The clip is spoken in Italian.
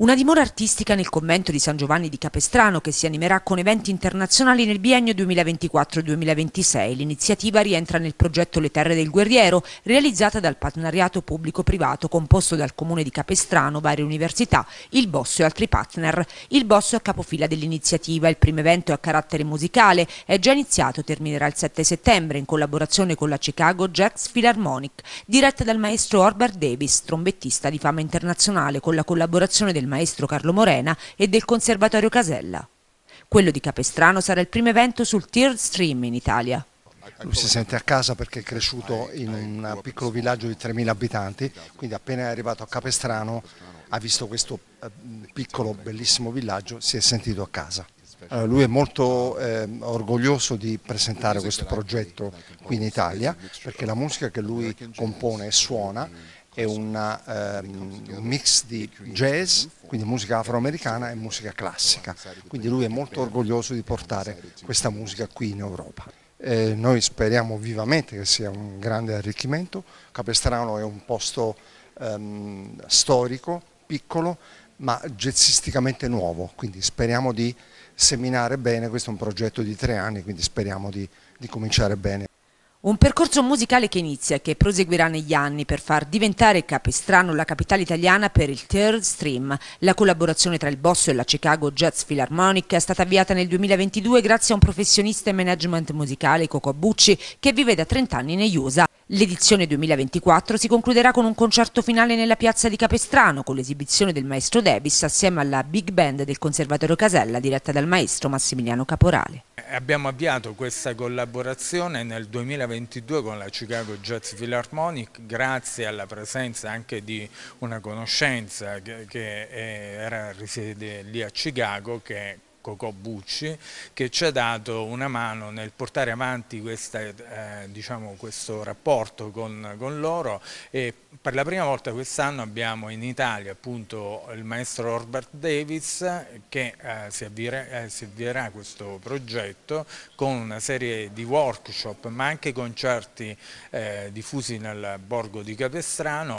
Una dimora artistica nel convento di San Giovanni di Capestrano che si animerà con eventi internazionali nel biennio 2024-2026. L'iniziativa rientra nel progetto Le Terre del Guerriero, realizzata dal partenariato pubblico-privato composto dal comune di Capestrano, varie università, il Bosso e altri partner. Il Bosso è a capofila dell'iniziativa, il primo evento è a carattere musicale, è già iniziato, e terminerà il 7 settembre in collaborazione con la Chicago Jazz Philharmonic, diretta dal maestro Orbert Davis, trombettista di fama internazionale con la collaborazione del maestro Carlo Morena e del Conservatorio Casella. Quello di Capestrano sarà il primo evento sul Tear Stream in Italia. Lui si sente a casa perché è cresciuto in un piccolo villaggio di 3.000 abitanti, quindi appena è arrivato a Capestrano ha visto questo eh, piccolo bellissimo villaggio, si è sentito a casa. Eh, lui è molto eh, orgoglioso di presentare questo progetto qui in Italia perché la musica che lui compone e suona è una, eh, un mix di jazz, quindi musica afroamericana e musica classica, quindi lui è molto orgoglioso di portare questa musica qui in Europa. Eh, noi speriamo vivamente che sia un grande arricchimento, Capestrano è un posto ehm, storico, piccolo, ma jazzisticamente nuovo, quindi speriamo di seminare bene, questo è un progetto di tre anni, quindi speriamo di, di cominciare bene. Un percorso musicale che inizia e che proseguirà negli anni per far diventare Capistrano la capitale italiana per il Third Stream. La collaborazione tra il Bosso e la Chicago Jazz Philharmonic è stata avviata nel 2022 grazie a un professionista in management musicale, Coco Bucci, che vive da 30 anni negli USA. L'edizione 2024 si concluderà con un concerto finale nella piazza di Capestrano con l'esibizione del maestro Davis assieme alla big band del Conservatorio Casella diretta dal maestro Massimiliano Caporale. Abbiamo avviato questa collaborazione nel 2022 con la Chicago Jazz Philharmonic grazie alla presenza anche di una conoscenza che, era, risiede lì a Chicago che Cocò Bucci che ci ha dato una mano nel portare avanti questa, eh, diciamo, questo rapporto con, con, loro e per la prima volta quest'anno abbiamo in Italia appunto il maestro Robert Davis che eh, si, avvira, eh, si, avvierà questo progetto con una serie di workshop ma anche concerti eh, diffusi nel borgo di Capestrano